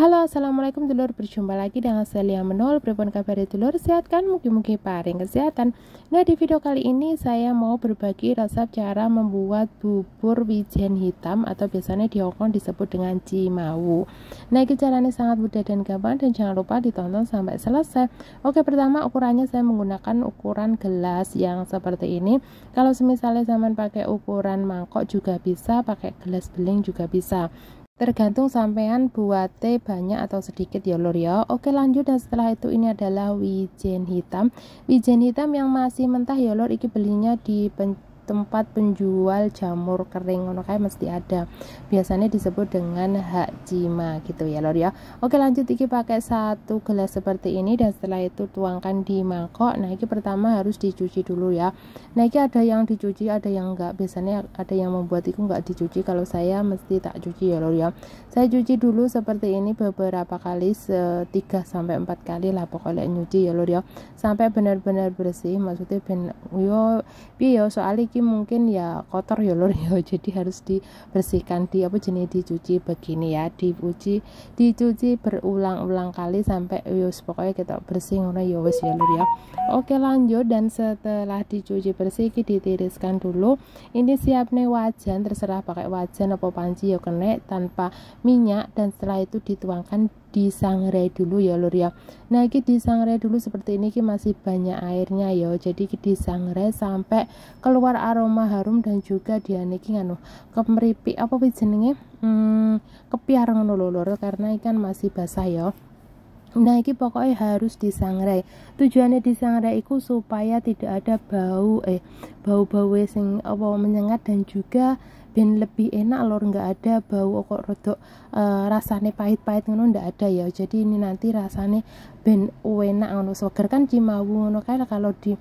Halo assalamualaikum dulur berjumpa lagi dengan saya Lia Menol berpun kabar dulur sehat kan mungkin-mungkin paring kesehatan Nah di video kali ini saya mau berbagi resep cara membuat bubur wijen hitam atau biasanya di Hongkong disebut dengan cimau. Nah ini caranya sangat mudah dan gampang dan jangan lupa ditonton sampai selesai Oke pertama ukurannya saya menggunakan ukuran gelas yang seperti ini Kalau semisalnya zaman pakai ukuran mangkok juga bisa pakai gelas beling juga bisa tergantung sampean teh banyak atau sedikit ya lor ya oke lanjut dan setelah itu ini adalah wijen hitam wijen hitam yang masih mentah ya lor iki belinya di pen tempat penjual jamur kering ngono kae mesti ada. Biasanya disebut dengan hak jima gitu ya lor ya. Oke lanjut iki pakai satu gelas seperti ini dan setelah itu tuangkan di mangkok. Nah iki pertama harus dicuci dulu ya. Nah iki ada yang dicuci, ada yang enggak. Biasanya ada yang membuat iku enggak dicuci. Kalau saya mesti tak cuci ya lor ya. Saya cuci dulu seperti ini beberapa kali 3 sampai 4 kali lah pokoknya nyuci ya lor ya. Sampai benar-benar bersih maksudnya ben yo piye soal iki mungkin ya kotor ya lor ya jadi harus dibersihkan di apa jenis dicuci begini ya dicuci dicuci berulang-ulang kali sampai yus pokoknya kita bersih ngono ya wis ya lor ya oke lanjut dan setelah dicuci bersih kita ditiriskan dulu ini siap nih wajan terserah pakai wajan apa panci ya kena tanpa minyak dan setelah itu dituangkan disangrai dulu ya lur ya nah ini disangrai dulu seperti ini ki masih banyak airnya ya jadi ini disangrai sampai keluar aroma harum dan juga dia niki nganu kemeripi apa jenenge hmm, kepiar lo lur karena ikan masih basah ya Nah, ini pokoknya harus disangrai. Tujuannya disangrai itu supaya tidak ada bau eh bau-bau sing apa menyengat dan juga ben lebih enak lor nggak ada bau kok rodok e, eh, rasane pahit-pahit ngono ndak ada ya jadi ini nanti rasane ben enak ngono seger kan cimawu ngono kae kalau di eh,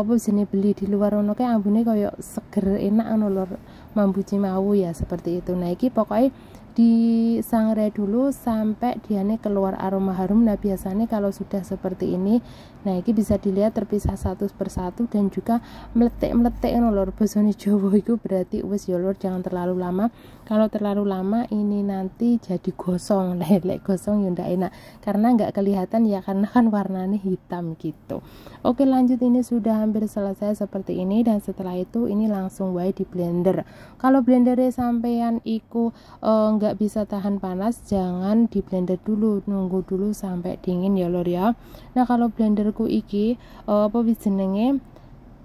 apa jenis beli di luar ngono kae ambune koyo seger enak ngono lor mambu cimawu ya seperti itu nah iki pokoknya disangrai dulu sampai dia nih keluar aroma harum nah biasanya kalau sudah seperti ini nah ini bisa dilihat terpisah satu persatu dan juga meletik-meletik lor besoni jowo itu berarti wes ya lor jangan terlalu lama kalau terlalu lama ini nanti jadi gosong lelek gosong yunda ndak enak karena nggak kelihatan ya karena kan warnanya hitam gitu oke lanjut ini sudah hampir selesai seperti ini dan setelah itu ini langsung wae di blender kalau blendernya sampean iku eh, nggak bisa tahan panas jangan di blender dulu nunggu dulu sampai dingin ya lor ya nah kalau blenderku iki eh, apa bisa jenenge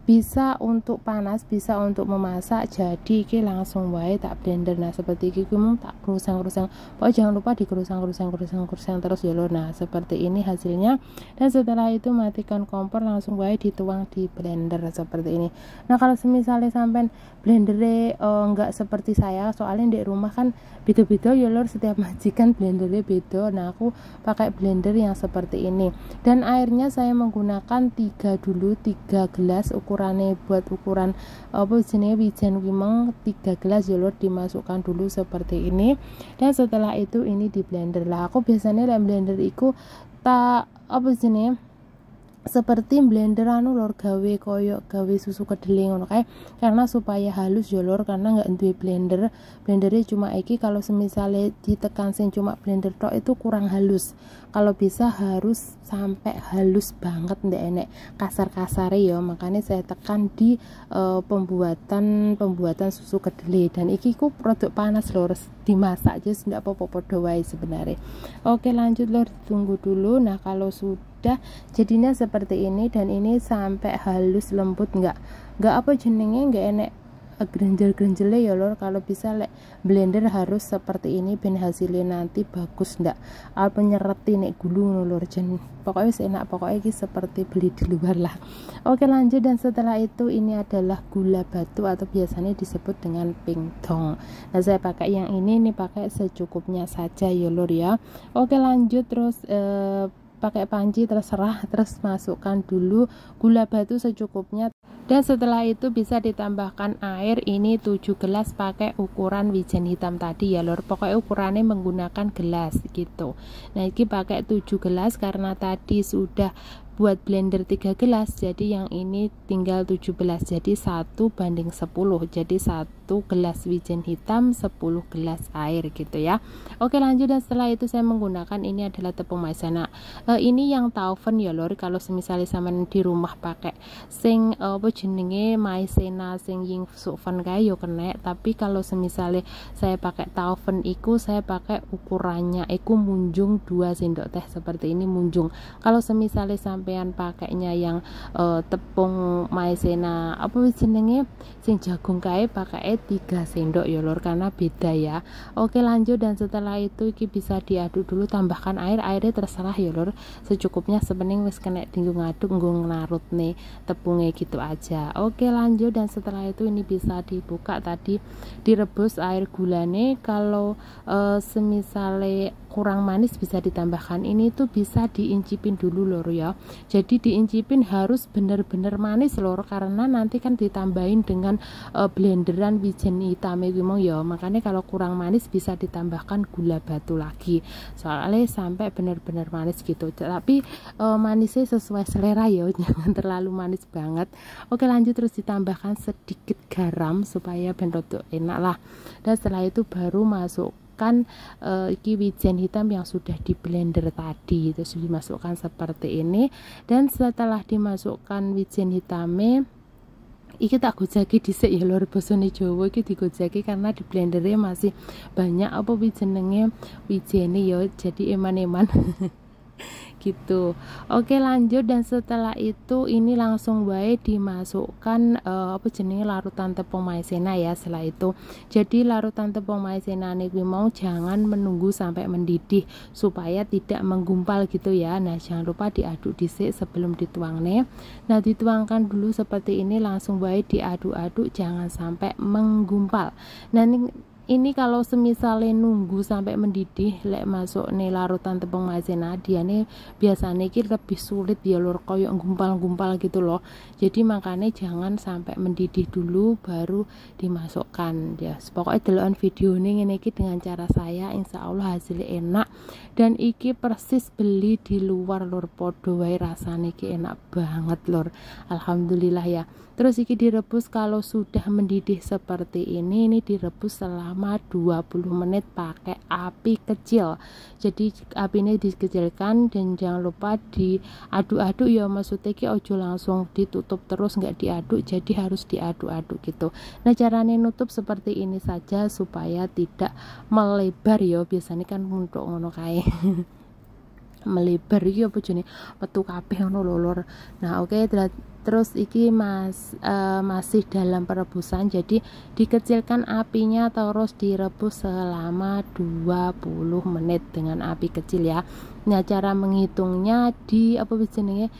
bisa untuk panas bisa untuk memasak jadi iki langsung wae tak blender nah seperti ini mung tak kerusang-kerusang oh jangan lupa di kerusang kerusang-kerusang kerusang terus ya nah seperti ini hasilnya dan setelah itu matikan kompor langsung wae dituang di blender seperti ini nah kalau semisalnya sampai blender oh, eh, enggak seperti saya soalnya di rumah kan beda-beda ya setiap majikan blender beda nah aku pakai blender yang seperti ini dan airnya saya menggunakan tiga dulu tiga gelas ukuran ukurannya buat ukuran apa jenis wijen kimeng tiga gelas ya lor dimasukkan dulu seperti ini dan setelah itu ini di blender lah aku biasanya dalam blender itu tak apa jenis seperti blender anu lor gawe koyo gawe susu kedelai ngono kae karena supaya halus yo lor karena nggak duwe blender blendernya cuma iki kalau semisalnya ditekan sing cuma blender tok itu kurang halus kalau bisa harus sampai halus banget ndak enek kasar-kasar ya makanya saya tekan di uh, pembuatan pembuatan susu kedelai dan iki ku produk panas lor dimasak aja ndak apa-apa sebenarnya oke lanjut lor tunggu dulu nah kalau sudah udah jadinya seperti ini dan ini sampai halus lembut nggak nggak apa jenenge nggak enak grenjel-grenjele ya lor kalau bisa le blender harus seperti ini ben hasilnya nanti bagus ndak apa nyereti nek gulu lor jen pokoknya enak pokoknya ini seperti beli di luar lah oke lanjut dan setelah itu ini adalah gula batu atau biasanya disebut dengan pink tong nah saya pakai yang ini ini pakai secukupnya saja ya lor ya oke lanjut terus eh, pakai panci terserah terus masukkan dulu gula batu secukupnya dan setelah itu bisa ditambahkan air ini 7 gelas pakai ukuran wijen hitam tadi ya lor pokoknya ukurannya menggunakan gelas gitu nah ini pakai 7 gelas karena tadi sudah buat blender 3 gelas jadi yang ini tinggal 17 jadi 1 banding 10 jadi 1 gelas wijen hitam 10 gelas air gitu ya oke lanjut dan setelah itu saya menggunakan ini adalah tepung maizena e, ini yang taufen ya lor kalau semisalnya sama di rumah pakai sing e, apa jenenge maizena sing ying suven kayak yo kena tapi kalau semisalnya saya pakai taufen iku saya pakai ukurannya iku munjung 2 sendok teh seperti ini munjung kalau semisalnya sampai sampean pakainya yang uh, tepung maizena apa jenenge sing jagung kae pakai 3 sendok ya lor karena beda ya oke lanjut dan setelah itu iki bisa diaduk dulu tambahkan air airnya terserah ya lor secukupnya sepening wis kena tinggu ngaduk nggo narut nih tepungnya gitu aja oke lanjut dan setelah itu ini bisa dibuka tadi direbus air gulane kalau uh, semisale kurang manis bisa ditambahkan ini tuh bisa diincipin dulu lor ya jadi diincipin harus bener-bener manis lor karena nanti kan ditambahin dengan uh, blenderan wijen hitam itu mau ya makanya kalau kurang manis bisa ditambahkan gula batu lagi soalnya sampai bener-bener manis gitu tapi uh, manisnya sesuai selera ya jangan terlalu manis banget oke lanjut terus ditambahkan sedikit garam supaya bentuk enak lah dan setelah itu baru masuk masukkan uh, eh, iki wijen hitam yang sudah di blender tadi terus dimasukkan seperti ini dan setelah dimasukkan wijen hitamnya iki tak gojaki dhisik ya lur basane Jawa iki digojaki karena di blendernya masih banyak apa wijen jenenge wijene ya jadi eman-eman gitu oke lanjut dan setelah itu ini langsung baik dimasukkan uh, apa jenis larutan tepung maizena ya setelah itu jadi larutan tepung maizena nih mau jangan menunggu sampai mendidih supaya tidak menggumpal gitu ya nah jangan lupa diaduk disik sebelum dituang nih nah dituangkan dulu seperti ini langsung baik diaduk-aduk jangan sampai menggumpal nah ini ini kalau semisalnya nunggu sampai mendidih lek masuk nih larutan tepung maizena dia nih biasanya ini lebih sulit dia ya, lor koyok gumpal-gumpal gitu loh jadi makanya jangan sampai mendidih dulu baru dimasukkan ya pokoknya delokan video ini ini dengan cara saya insya Allah hasilnya enak dan iki persis beli di luar lor podo rasanya ini enak banget lor Alhamdulillah ya terus iki direbus kalau sudah mendidih seperti ini ini direbus selama 20 menit pakai api kecil jadi apinya dikecilkan dan jangan lupa diaduk-aduk ya maksudnya ki ojo langsung ditutup terus nggak diaduk jadi harus diaduk-aduk gitu nah caranya nutup seperti ini saja supaya tidak melebar ya biasanya kan untuk ngono kaya melebar iki apa jenenge metu kabeh ngono lho Nah, oke okay, terus iki mas e, masih dalam perebusan jadi dikecilkan apinya terus direbus selama 20 menit dengan api kecil ya nah cara menghitungnya di apa jenenge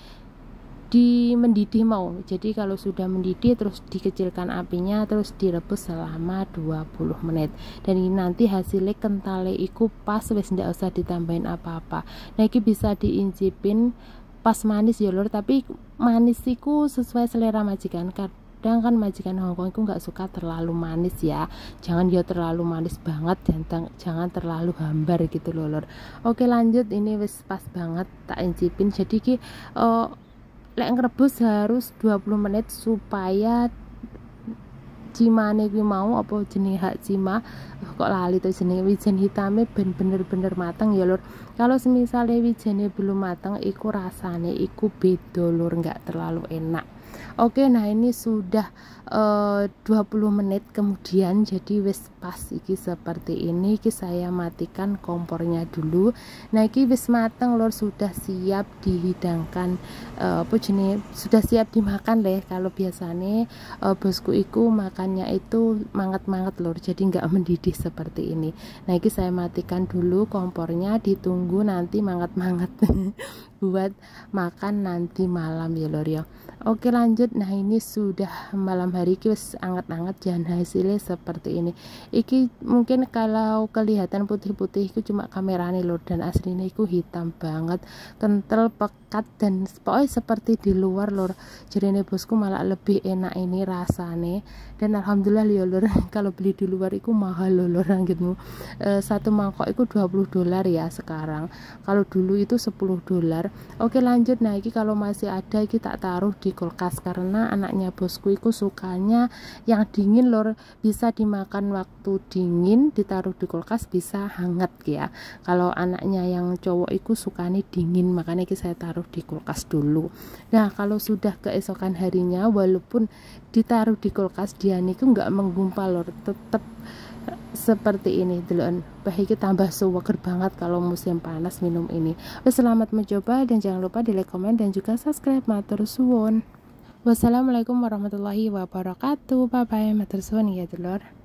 di mendidih mau jadi kalau sudah mendidih terus dikecilkan apinya terus direbus selama 20 menit dan ini nanti hasilnya kentale iku pas wis ndak usah ditambahin apa-apa nah ini bisa diincipin pas manis ya lor tapi manis iku sesuai selera majikan kadang kan majikan Hongkong itu nggak suka terlalu manis ya jangan ya terlalu manis banget dan jangan terlalu hambar gitu loh lor oke lanjut ini wis pas banget tak incipin jadi ki uh, lek ngerebus harus 20 menit supaya cimane kuwi mau apa jenenge hak cima oh, kok lali to jenis wijen hitamnya ben bener-bener mateng ya lur kalau semisalnya wijennya belum mateng iku rasane iku beda lur nggak terlalu enak oke nah ini sudah eh, uh, 20 menit kemudian jadi wis pas iki seperti ini iki saya matikan kompornya dulu nah iki wis mateng lor sudah siap dihidangkan uh, apa jenis sudah siap dimakan deh. kalau biasanya uh, eh, bosku iku makannya itu mangat-mangat lor jadi nggak mendidih seperti ini nah iki saya matikan dulu kompornya ditunggu nanti mangat-mangat buat makan nanti malam ya lor ya Oke lanjut, nah ini sudah malam hari kis anget-anget jangan hasilnya seperti ini. Iki mungkin kalau kelihatan putih-putih itu cuma nih, lur dan aslinya itu hitam banget, kental pekat dan pokoknya seperti di luar lor. Jadi ini bosku malah lebih enak ini rasane dan alhamdulillah ya lor. kalau beli di luar itu mahal lho lor gitu. E, satu mangkok itu 20 dolar ya sekarang. Kalau dulu itu 10 dolar. Oke lanjut, nah iki kalau masih ada kita taruh di kulkas karena anaknya bosku itu sukanya yang dingin lor bisa dimakan waktu dingin ditaruh di kulkas bisa hangat ya kalau anaknya yang cowok itu sukanya dingin makanya saya taruh di kulkas dulu nah kalau sudah keesokan harinya walaupun ditaruh di kulkas dia niku nggak menggumpal lor tetap seperti ini duluan bahi kita tambah suweker banget kalau musim panas minum ini selamat mencoba dan jangan lupa di like komen dan juga subscribe matur suwun wassalamualaikum warahmatullahi wabarakatuh bye bye matur suwun ya dulur